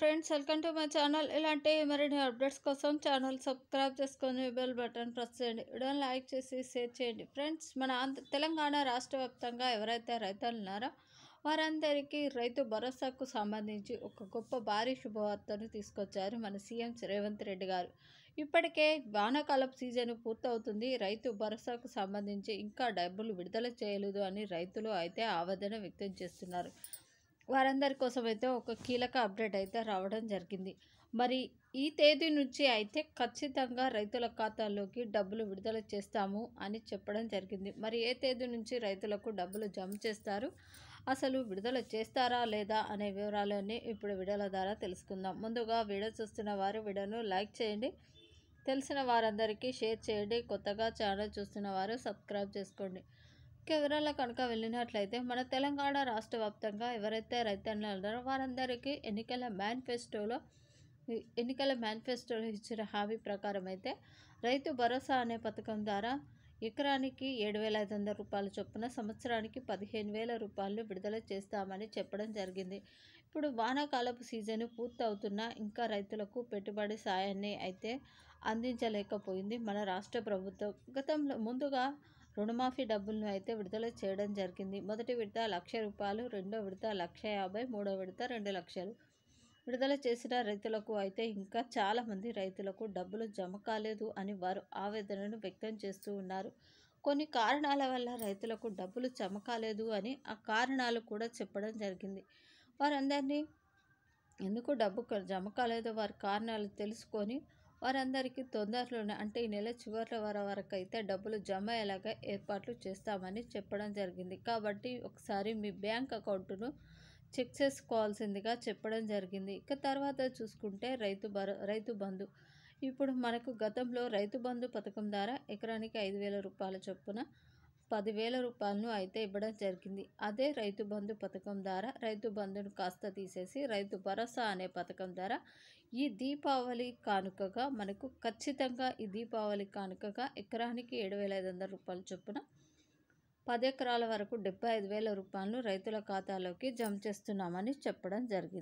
friends welcome to my channel ఇలాంటి మరిన్ని updates కోసం ఛానల్ సబ్స్క్రైబ్ చేసుకొని బెల్ బటన్ ప్రెస్ చేయండి వీడియోని లైక్ చేసి షేర్ చేయండి ఫ్రెండ్స్ మన తెలంగాణ రాష్ట్ర వ్యాప్తంగా ఎవరైతే రైతులు ఉన్నారో వారందరికీ రైతు భరోసాకు సంబంధించి ఒక గొప్ప భారీ శుభవార్తను తీసుకొచ్చారు మన సీఎం రేవంత్ రెడ్డి గారు ఇప్పటికే వానాకాలం సీజన్ పూర్తవుతుంది రైతు భరోసాకు సంబంధించి ఇంకా డబ్బులు విడుదల చేయలేదు అని రైతులు అయితే ఆవేదన వ్యక్తం చేస్తున్నారు వారందరి కోసం అయితే ఒక కీలక అప్డేట్ అయితే రావడం జరిగింది మరి ఈ తేదీ నుంచి అయితే ఖచ్చితంగా రైతుల ఖాతాల్లోకి డబ్బులు విడుదల చేస్తాము అని చెప్పడం జరిగింది మరి ఏ తేదీ నుంచి రైతులకు డబ్బులు జమ చేస్తారు అసలు విడుదల చేస్తారా లేదా అనే వివరాలన్నీ ఇప్పుడు వీడియోల ద్వారా తెలుసుకుందాం ముందుగా వీడియో చూస్తున్న వారు వీడియోను లైక్ చేయండి తెలిసిన వారందరికీ షేర్ చేయండి కొత్తగా ఛానల్ చూస్తున్న వారు సబ్స్క్రైబ్ చేసుకోండి ఇక వివరాల కనుక వెళ్ళినట్లయితే మన తెలంగాణ రాష్ట్ర వ్యాప్తంగా ఎవరైతే రైతన్నలు ఉన్నారో వారందరికీ ఎన్నికల మేనిఫెస్టోలో ఎన్నికల మేనిఫెస్టోలో ఇచ్చిన హామీ ప్రకారం అయితే రైతు భరోసా అనే పథకం ద్వారా ఎకరానికి ఏడు వేల ఐదు వందల రూపాయల చొప్పున సంవత్సరానికి పదిహేను వేల రూపాయలు విడుదల చేస్తామని చెప్పడం జరిగింది ఇప్పుడు వానాకాలపు సీజన్ పూర్తవుతున్నా ఇంకా రైతులకు పెట్టుబడి సాయాన్ని అయితే అందించలేకపోయింది మన రాష్ట్ర ప్రభుత్వం గతంలో ముందుగా రుణమాఫీ డబ్బులను అయితే విడుదల చేయడం జరిగింది మొదటి విడత లక్ష రూపాయలు రెండో విడత లక్ష యాభై మూడో విడత రెండు లక్షలు విడుదల చేసిన రైతులకు అయితే ఇంకా చాలామంది రైతులకు డబ్బులు జమ కాలేదు అని వారు ఆవేదనను వ్యక్తం చేస్తూ ఉన్నారు కొన్ని కారణాల వల్ల రైతులకు డబ్బులు జమ కాలేదు అని ఆ కారణాలు కూడా చెప్పడం జరిగింది వారందరినీ ఎందుకు డబ్బు జమ కాలేదో వారి కారణాలు తెలుసుకొని వారందరికీ తొందరలోనే అంటే ఈ నెల చివరి వర వరకు అయితే డబ్బులు జమ అయ్యేలాగా ఏర్పాట్లు చేస్తామని చెప్పడం జరిగింది కాబట్టి ఒకసారి మీ బ్యాంక్ అకౌంటును చెక్ చేసుకోవాల్సిందిగా చెప్పడం జరిగింది ఇక తర్వాత చూసుకుంటే రైతు రైతు బంధు ఇప్పుడు మనకు గతంలో రైతు బంధు పథకం ద్వారా ఎకరానికి ఐదు వేల రూపాయల చొప్పున పదివేల రూపాయలను అయితే ఇవ్వడం జరిగింది అదే రైతు బంధు పథకం ద్వారా రైతు బంధును కాస్త తీసేసి రైతు భరోసా అనే పథకం ద్వారా ఈ దీపావళి కానుకగా మనకు ఖచ్చితంగా ఈ దీపావళి కానుకగా ఎకరానికి ఏడు వేల ఐదు వందల రూపాయలు చొప్పున పది ఎకరాల వరకు డెబ్బై ఐదు వేల రూపాయలను రైతుల ఖాతాలోకి జమ చేస్తున్నామని చెప్పడం జరిగింది